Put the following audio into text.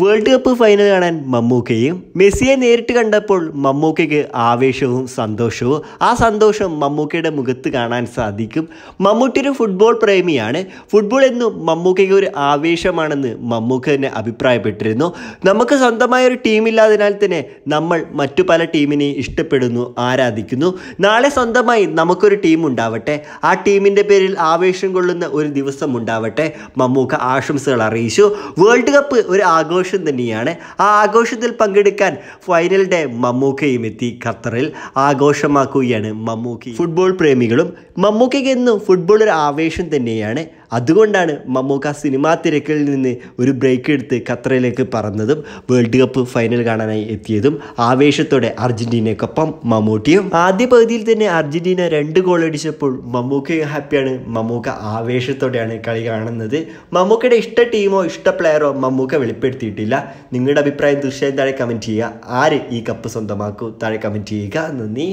world cup final കാണാൻ മമ്മൂക്കയും മെസ്സിയെ നേരിട്ട് കണ്ടപ്പോൾ മമ്മൂക്കയ്ക്ക് ആവേശവും സന്തോഷവും ആ സന്തോഷം മമ്മൂക്കയുടെ മുഖത്ത് കാണാൻ സാധിക്കും മമ്മൂട്ടി ഒരു ഫുട്ബോൾ പ്രേമിയാണ് ഫുട്ബോൾ എന്നും മമ്മൂക്കയ്ക്ക് ഒരു ആവേശമാണെന്ന് മമ്മൂക്ക തന്നെ അഭിപ്രായപ്പെട്ടിരുന്നു നമുക്ക് സ്വന്തമായ ഒരു ടീമില്ലാതിനാൽ തന്നെ നമ്മൾ മറ്റു പല ടീമിനെ ഇഷ്ടപ്പെടുന്നു ആരാധിക്കുന്നു നാളെ സ്വന്തമായി നമുക്കൊരു ടീം ഉണ്ടാവട്ടെ ആ ടീമിൻ്റെ പേരിൽ ആവേശം കൊള്ളുന്ന ഒരു ദിവസം ഉണ്ടാവട്ടെ മമ്മൂക്ക ആശംസകൾ അറിയിച്ചു വേൾഡ് കപ്പ് ഒരു ആഘോഷം ആഘോഷം തന്നെയാണ് ആ ആഘോഷത്തിൽ പങ്കെടുക്കാൻ ഫൈനൽ ഡേ മമ്മൂക്കയും എത്തി ഖത്തറിൽ ആഘോഷമാക്കുകയാണ് മമ്മൂക്കി ഫുട്ബോൾ പ്രേമികളും മമ്മൂക്കയ്ക്ക് എന്നും ഫുട്ബോൾ ഒരു ആവേശം തന്നെയാണ് അതുകൊണ്ടാണ് മമ്മൂക്ക സിനിമാ തിരക്കിൽ നിന്ന് ഒരു ബ്രേക്ക് എടുത്ത് ഖത്തറിലേക്ക് പറന്നതും വേൾഡ് കപ്പ് ഫൈനൽ കാണാനായി എത്തിയതും ആവേശത്തോടെ അർജന്റീനയ്ക്കൊപ്പം മമ്മൂട്ടിയും ആദ്യ പകുതിയിൽ തന്നെ അർജന്റീന രണ്ട് ഗോൾ അടിച്ചപ്പോൾ മമ്മൂക്കയും ഹാപ്പിയാണ് മമ്മൂക്ക ആവേശത്തോടെയാണ് കളി കാണുന്നത് മമ്മൂക്കയുടെ ഇഷ്ട ടീമോ ഇഷ്ട പ്ലെയറോ മമ്മൂക്ക വെളിപ്പെടുത്തിയിട്ടില്ല നിങ്ങളുടെ അഭിപ്രായം തീർച്ചയായും താഴെ കമൻറ്റ് ചെയ്യുക ആര് ഈ കപ്പ് സ്വന്തമാക്കൂ താഴെ കമൻറ്റ് ചെയ്യുക നന്ദി